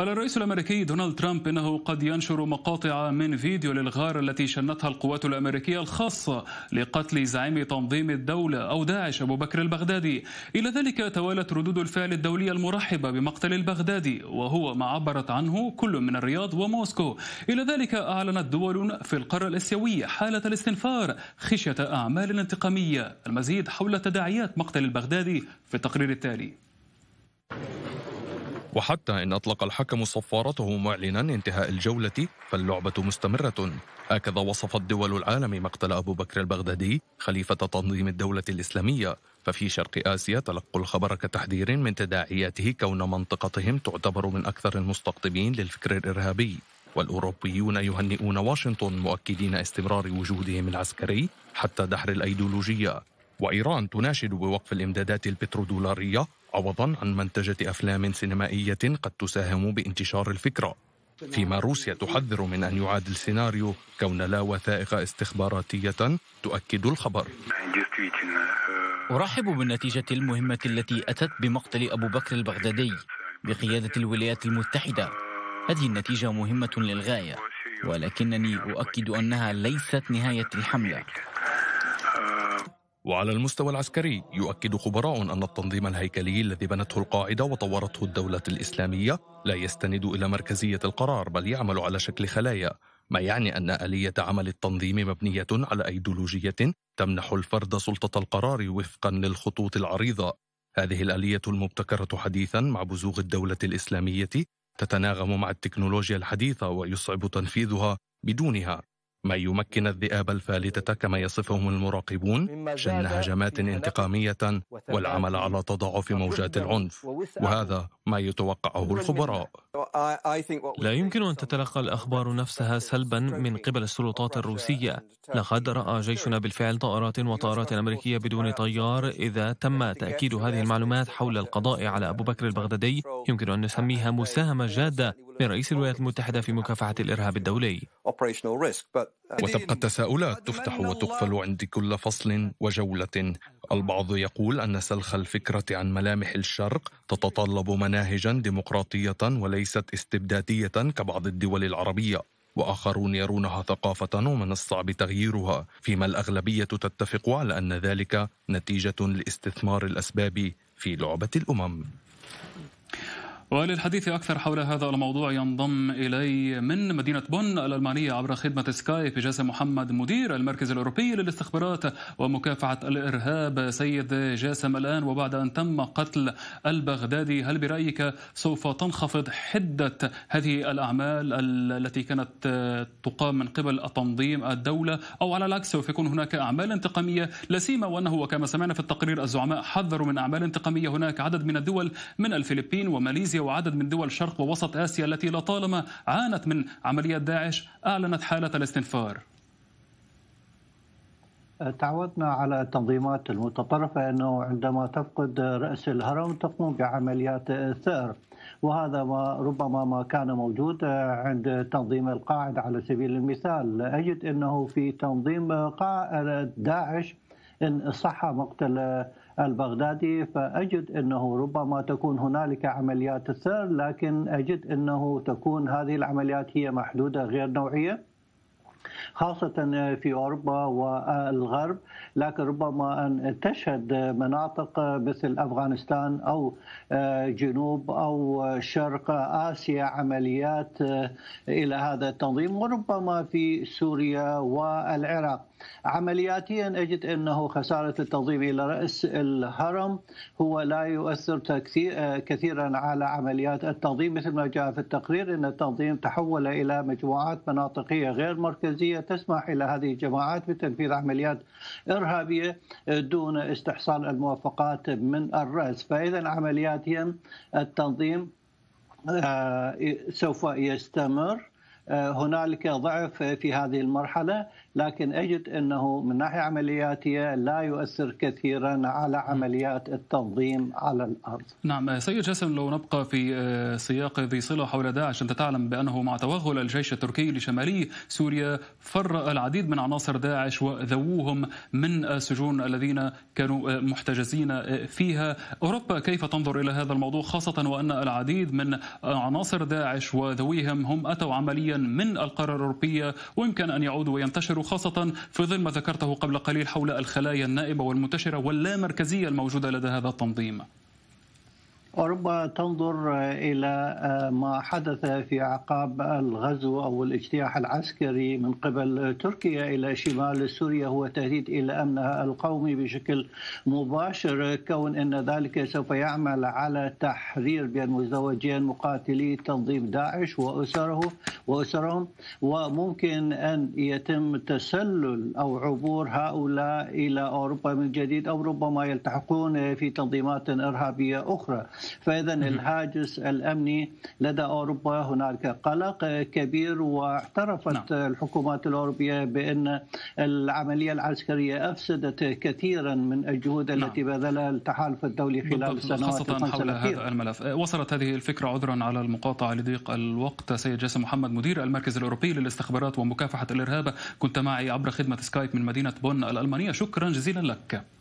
قال الرئيس الامريكي دونالد ترامب انه قد ينشر مقاطع من فيديو للغار التي شنتها القوات الامريكيه الخاصه لقتل زعيم تنظيم الدوله او داعش ابو بكر البغدادي الى ذلك توالت ردود الفعل الدوليه المرحبه بمقتل البغدادي وهو ما عبرت عنه كل من الرياض وموسكو الى ذلك اعلنت دول في القاره الاسيويه حاله الاستنفار خشيه اعمال انتقاميه المزيد حول تداعيات مقتل البغدادي في التقرير التالي وحتى إن أطلق الحكم صفارته معلنا انتهاء الجولة فاللعبة مستمرة هكذا وصفت دول العالم مقتل أبو بكر البغدادي خليفة تنظيم الدولة الإسلامية ففي شرق آسيا تلقوا الخبر كتحذير من تداعياته كون منطقتهم تعتبر من أكثر المستقطبين للفكر الإرهابي والأوروبيون يهنئون واشنطن مؤكدين استمرار وجودهم العسكري حتى دحر الأيديولوجية وإيران تناشد بوقف الإمدادات البترودولارية عوضا عن منتجة أفلام سينمائية قد تساهم بانتشار الفكرة فيما روسيا تحذر من أن يعاد السيناريو كون لا وثائق استخباراتية تؤكد الخبر أرحب بالنتيجة المهمة التي أتت بمقتل أبو بكر البغدادي بقيادة الولايات المتحدة هذه النتيجة مهمة للغاية ولكنني أؤكد أنها ليست نهاية الحملة وعلى المستوى العسكري يؤكد خبراء أن التنظيم الهيكلي الذي بنته القاعدة وطورته الدولة الإسلامية لا يستند إلى مركزية القرار بل يعمل على شكل خلايا ما يعني أن آلية عمل التنظيم مبنية على أيديولوجية تمنح الفرد سلطة القرار وفقا للخطوط العريضة هذه الآلية المبتكرة حديثا مع بزوغ الدولة الإسلامية تتناغم مع التكنولوجيا الحديثة ويصعب تنفيذها بدونها ما يمكن الذئاب الفالتة كما يصفهم المراقبون شن هجمات انتقامية والعمل على تضاعف موجات العنف وهذا ما يتوقعه الخبراء لا يمكن أن تتلقى الأخبار نفسها سلبا من قبل السلطات الروسية لقد رأى جيشنا بالفعل طائرات وطائرات أمريكية بدون طيار إذا تم تأكيد هذه المعلومات حول القضاء على أبو بكر البغدادي يمكن أن نسميها مساهمة جادة من رئيس الولايات المتحدة في مكافحة الإرهاب الدولي وتبقى التساؤلات تفتح وتقفل عند كل فصل وجولة البعض يقول أن سلخ الفكرة عن ملامح الشرق تتطلب مناهجا ديمقراطية وليست استبدادية كبعض الدول العربية واخرون يرونها ثقافه ومن الصعب تغييرها فيما الاغلبيه تتفق على ان ذلك نتيجه لاستثمار الاسباب في لعبه الامم وللحديث أكثر حول هذا الموضوع ينضم إلي من مدينة بن الألمانية عبر خدمة سكايب جاسم محمد مدير المركز الأوروبي للاستخبارات ومكافحة الإرهاب سيد جاسم الآن وبعد أن تم قتل البغدادي هل برأيك سوف تنخفض حدة هذه الأعمال التي كانت تقام من قبل التنظيم الدولة أو على العكس سوف يكون هناك أعمال انتقامية لا سيما وأنه وكما سمعنا في التقرير الزعماء حذروا من أعمال انتقامية هناك عدد من الدول من الفلبين وماليزيا وعدد من دول شرق ووسط آسيا التي لطالما عانت من عمليات داعش أعلنت حالة الاستنفار تعودنا على التنظيمات المتطرفة أنه عندما تفقد رأس الهرم تقوم بعمليات ثأر وهذا ما ربما ما كان موجود عند تنظيم القاعدة على سبيل المثال أجد أنه في تنظيم داعش إن صح مقتل البغدادي فأجد أنه ربما تكون هنالك عمليات سير لكن أجد أنه تكون هذه العمليات هي محدودة غير نوعية خاصة في أوروبا والغرب لكن ربما أن تشهد مناطق مثل أفغانستان أو آه، جنوب أو آه، شرق آسيا عمليات آه، إلى هذا التنظيم وربما في سوريا والعراق عملياتيا أجد أنه خسارة التنظيم إلى رأس الهرم هو لا يؤثر كثيرا على عمليات التنظيم مثل ما جاء في التقرير أن التنظيم تحول إلى مجموعات مناطقية غير مركزية تسمح إلى هذه الجماعات بتنفيذ عمليات إرهابية دون استحصال الموافقات من الرأس فإذا عملياتيا التنظيم آه، سوف يستمر هنالك ضعف في هذه المرحله لكن اجد انه من ناحيه عملياتيه لا يؤثر كثيرا على عمليات التنظيم على الارض. نعم سيد جاسم لو نبقى في آه، سياق ذي صله حول داعش انت تعلم بانه مع توغل الجيش التركي لشمالي سوريا فر العديد من عناصر داعش وذووهم من السجون الذين كانوا آه، محتجزين آه، فيها، اوروبا كيف تنظر الى هذا الموضوع خاصه وان العديد من عناصر داعش وذويهم هم اتوا عمليا من القارة الأوروبية ويمكن أن يعود وينتشر خاصة في ظل ما ذكرته قبل قليل حول الخلايا النائبة والمنتشرة واللامركزية الموجودة لدى هذا التنظيم اوروبا تنظر الى ما حدث في عقاب الغزو او الاجتياح العسكري من قبل تركيا الى شمال سوريا هو تهديد الى امنها القومي بشكل مباشر كون ان ذلك سوف يعمل على تحرير بين مزدوجين مقاتلي تنظيم داعش واسره واسرهم وممكن ان يتم تسلل او عبور هؤلاء الى اوروبا من جديد او ربما يلتحقون في تنظيمات ارهابيه اخرى فإذا الحاجز الأمني لدى أوروبا هناك قلق كبير واعترفت نعم. الحكومات الأوروبية بأن العملية العسكرية أفسدت كثيرا من الجهود نعم. التي نعم. بذلها التحالف الدولي خلال السنوات خاصة حول هذا الملف أه، وصلت هذه الفكرة عذرا على المقاطعة لضيق الوقت سيد جاسم محمد مدير المركز الأوروبي للاستخبارات ومكافحة الإرهاب كنت معي عبر خدمة سكايب من مدينة بون الألمانية شكرا جزيلا لك